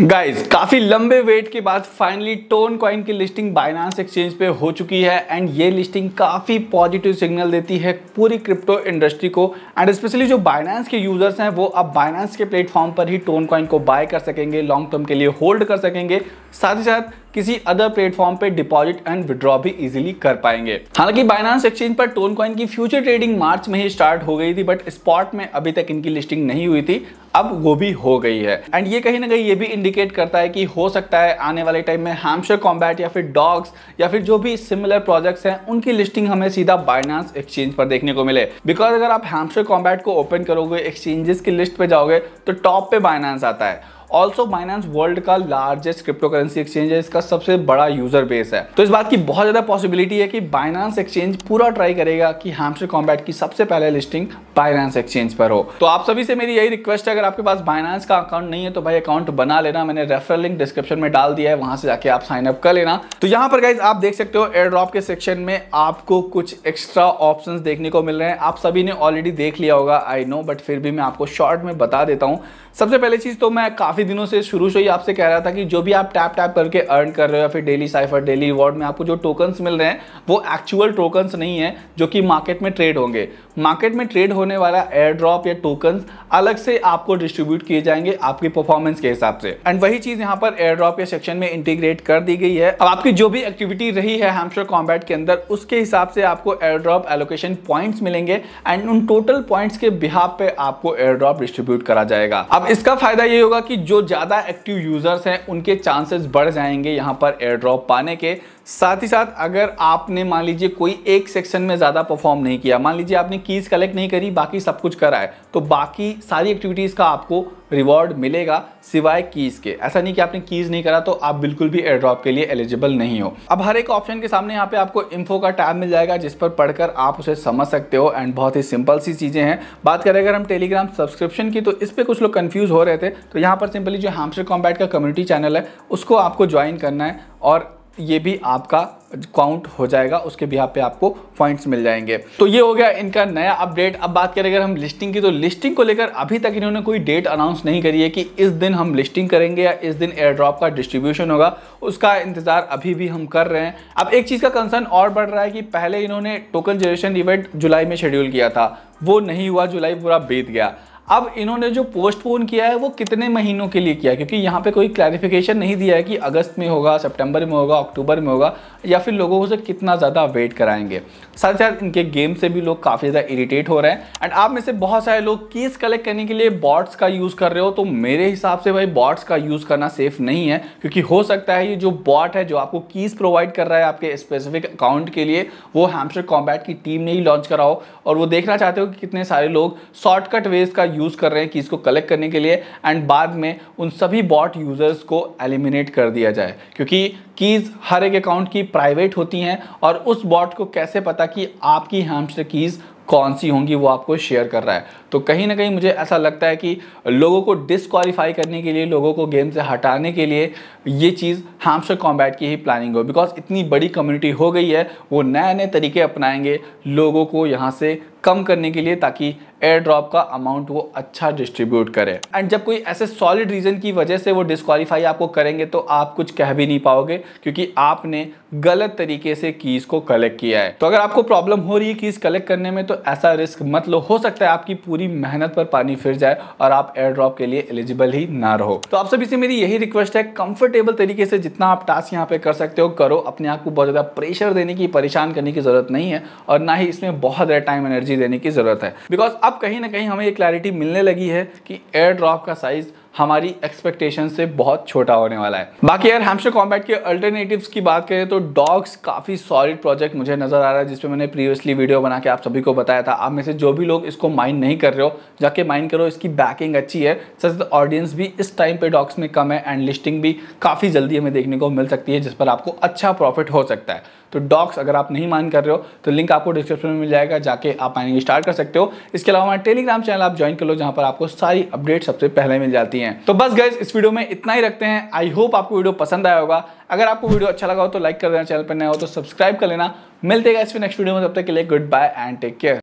guys काफ़ी लंबे wait के बाद फाइनली टोन कॉइन की लिस्टिंग बाइनांस एक्सचेंज पे हो चुकी है एंड ये लिस्टिंग काफ़ी पॉजिटिव सिग्नल देती है पूरी क्रिप्टो इंडस्ट्री को एंड स्पेशली जो बाइनांस के यूज़र्स हैं वो अब बाइनांस के प्लेटफॉर्म पर ही टोन कॉइन को बाय कर सकेंगे लॉन्ग टर्म के लिए होल्ड कर सकेंगे साथ ही साथ किसी अदर प्लेटफॉर्म पे डिपॉजिट एंड विड्रॉ भी इजीली कर पाएंगे हालांकि बाइनांस एक्सचेंज पर टोन कॉइन की फ्यूचर ट्रेडिंग मार्च में ही स्टार्ट हो गई थी बट स्पॉट में अभी तक इनकी लिस्टिंग नहीं हुई थी अब वो भी हो गई है एंड ये कहीं ना कहीं ये भी इंडिकेट करता है कि हो सकता है आने वाले टाइम में हैम्शर कॉम्बैट या फिर डॉग्स या फिर जो भी सिमिलर प्रोजेक्ट्स हैं उनकी लिस्टिंग हमें सीधा बाइनांस एक्सचेंज पर देखने को मिले बिकॉज अगर आप हैम्शर कॉम्बैट को ओपन करोगे एक्सचेंजेस की लिस्ट पर जाओगे तो टॉप पे बाइनांस आता है ऑल्सो बाइनेंस वर्ल्ड का लार्जेस्ट क्रिप्टो करेंसी एक्सचेंज है इसका सबसे बड़ा यूजर बेस है तो इस बात की बहुत ज़्यादा पॉसिबिलिटी है कि बाइनांस एक्सचेंज पूरा ट्राई करेगा कि हैमस्टर कॉम्बैट की सबसे पहले लिस्टिंग बाइनांस एक्सचेंज पर हो तो आप सभी से मेरी यही रिक्वेस्ट है अगर आपके पास बाइनांस का अकाउंट नहीं है तो भाई अकाउंट बना लेना मैंने रेफरल लिंक डिस्क्रिप्शन में डाल दिया है वहां से जाके आप साइन अप कर लेना तो यहाँ पर गाइज आप देख सकते हो एयर ड्रॉप के सेक्शन में आपको कुछ एक्स्ट्रा ऑप्शन देखने को मिल रहे हैं आप सभी ने ऑलरेडी देख लिया होगा आई नो बट फिर भी मैं आपको शॉर्ट में बता देता हूँ सबसे पहले चीज़ तो मैं काफ़ी दिनों से शुरू से ही आपसे कह रहा था कि जो भी आप टैप टैप करके अर्न कर रहे हो या फिर डेली साइफर डेली रिवॉर्ड में आपको जो टोकन्स मिल रहे हैं वो एक्चुअल टोकन्स नहीं है जो कि मार्केट में ट्रेड होंगे मार्केट में ट्रेड होने वाला एयर ड्रॉप या टोकन्स अलग से आपको डिस्ट्रीब्यूट किए जाएंगे आपकी परफॉर्मेंस के हिसाब से एंड वही चीज़ यहाँ पर एयर ड्रॉप या सेक्शन में इंटीग्रेट कर दी गई है अब आपकी जो भी एक्टिविटी रही है हैम्स्टर कॉम्बैट के अंदर उसके हिसाब से आपको एयर ड्रॉप एलोकेशन पॉइंट्स मिलेंगे एंड उन टोटल पॉइंट्स के बिहाब पे आपको एयर ड्रॉप डिस्ट्रीब्यूट करा जाएगा अब इसका फायदा ये होगा कि जो ज़्यादा एक्टिव यूज़र्स हैं उनके चांसेस बढ़ जाएंगे यहाँ पर एयर ड्रॉप पाने के साथ ही साथ अगर आपने मान लीजिए कोई एक सेक्शन में ज़्यादा परफॉर्म नहीं किया मान लीजिए आपने कीज़ कलेक्ट नहीं करी बाकी सब कुछ करा है तो बाकी सारी एक्टिविटीज़ का आपको रिवॉर्ड मिलेगा सिवाय कीज़ के ऐसा नहीं कि आपने कीज़ नहीं करा तो आप बिल्कुल भी एयरड्रॉप के लिए एलिजिबल नहीं हो अब हर एक ऑप्शन के सामने यहाँ पे आपको इन्फो का टैब मिल जाएगा जिस पर पढ़कर आप उसे समझ सकते हो एंड बहुत ही सिंपल सी चीज़ें हैं बात करें अगर हम टेलीग्राम सब्सक्रिप्शन की तो इस पर कुछ लोग कन्फ्यूज़ हो रहे थे तो यहाँ पर सिंपली जो हैमस्टर कॉम्बैट का कम्युनिटी चैनल है उसको आपको ज्वाइन करना है और ये भी आपका काउंट हो जाएगा उसके भी पे आपको पॉइंट्स मिल जाएंगे तो ये हो गया इनका नया अपडेट अब बात करें अगर हम लिस्टिंग की तो लिस्टिंग को लेकर अभी तक इन्होंने कोई डेट अनाउंस नहीं करी है कि इस दिन हम लिस्टिंग करेंगे या इस दिन एयर ड्रॉप का डिस्ट्रीब्यूशन होगा उसका इंतजार अभी भी हम कर रहे हैं अब एक चीज़ का कंसर्न और बढ़ रहा है कि पहले इन्होंने टोकन जनरेशन इवेंट जुलाई में शेड्यूल किया था वो नहीं हुआ जुलाई पूरा बीत गया अब इन्होंने जो पोस्टपोन किया है वो कितने महीनों के लिए किया क्योंकि यहाँ पे कोई क्लैरिफिकेशन नहीं दिया है कि अगस्त में होगा सितंबर में होगा अक्टूबर में होगा या फिर लोगों को से कितना ज़्यादा वेट कराएंगे साथ ही साथ इनके गेम से भी लोग काफ़ी ज़्यादा इरीटेट हो रहे हैं एंड आप में से बहुत सारे लोग कीस कलेक्ट करने के लिए बॉट्स का यूज़ कर रहे हो तो मेरे हिसाब से भाई बॉट्स का यूज़ करना सेफ़ नहीं है क्योंकि हो सकता है ये जो बॉट है जो आपको कीस प्रोवाइड कर रहा है आपके स्पेसिफिक अकाउंट के लिए वो हैम्स्टर कॉम्बैट की टीम ने ही लॉन्च करा हो और वो देखना चाहते हो कि कितने सारे लोग शॉर्टकट वेज का यूज़ कर रहे हैं कीज़ को कलेक्ट करने के लिए एंड बाद में उन सभी बॉट यूज़र्स को एलिमिनेट कर दिया जाए क्योंकि कीज़ हर एक अकाउंट की प्राइवेट होती हैं और उस बॉट को कैसे पता कि आपकी हैम्स्टर कीज़ कौन सी होंगी वो आपको शेयर कर रहा है तो कहीं ना कहीं मुझे ऐसा लगता है कि लोगों को डिसक्वालीफाई करने के लिए लोगों को गेम से हटाने के लिए ये चीज़ हामस्टर कॉम्बैट की ही प्लानिंग हो बिकॉज इतनी बड़ी कम्युनिटी हो गई है वो नए नए तरीके अपनाएंगे लोगों को यहाँ से कम करने के लिए ताकि एयर ड्रॉप का अमाउंट वो अच्छा डिस्ट्रीब्यूट करे एंड जब कोई ऐसे सॉलिड रीज़न की वजह से वो डिस्कालीफाई आपको करेंगे तो आप कुछ कह भी नहीं पाओगे क्योंकि आपने गलत तरीके से कीज़ को कलेक्ट किया है तो अगर आपको प्रॉब्लम हो रही है कीज़ कलेक्ट करने में तो ऐसा रिस्क मत लो हो सकता है आपकी पूरी मेहनत पर पानी फिर जाए और आप एयर ड्रॉप के लिए एलिजिबल ही ना रहो तो आप सभी से मेरी यही रिक्वेस्ट है कंफर्टेबल तरीके से जितना आप टास्क यहाँ पे कर सकते हो करो अपने आप को बहुत ज़्यादा प्रेशर देने की परेशान करने की ज़रूरत नहीं है और ना ही इसमें बहुत ज़्यादा टाइम एनर्जी देने की ज़रूरत है बिकॉज अब कहीं ना कहीं हमें ये क्लैरिटी मिलने लगी है कि एयर ड्रॉप का साइज़ हमारी एक्सपेक्टेशन से बहुत छोटा होने वाला है बाकी यार हैम्स्टर कॉम्बैट के अल्टरनेटिव्स की बात करें तो डॉग्स काफ़ी सॉलिड प्रोजेक्ट मुझे नज़र आ रहा है जिसपे मैंने प्रीवियसली वीडियो बना के आप सभी को बताया था आप में से जो भी लोग इसको माइंड नहीं कर रहे हो जाके माइंड करो इसकी बैकिंग अच्छी है सच ऑडियंस भी इस टाइम पर डॉग्स में कम है एंड लिस्टिंग भी काफ़ी जल्दी हमें देखने को मिल सकती है जिस पर आपको अच्छा प्रॉफिट हो सकता है तो डॉक्स अगर आप नहीं मान कर रहे हो तो लिंक आपको डिस्क्रिप्शन में मिल जाएगा जाके आप माइनिंग स्टार्ट कर सकते हो इसके अलावा हमारे टेलीग्राम चैनल आप ज्वाइन कर लो जहाँ पर आपको सारी अपडेट सबसे पहले मिल जाती है हैं तो बस गए इस वीडियो में इतना ही रखते हैं आई होप आपको वीडियो पसंद आया होगा अगर आपको वीडियो अच्छा लगा हो तो लाइक कर देना चैनल पर नया हो तो सब्सक्राइब कर लेना मिलते हैं इस नेक्स्ट वीडियो में तब तक के लिए good bye and take care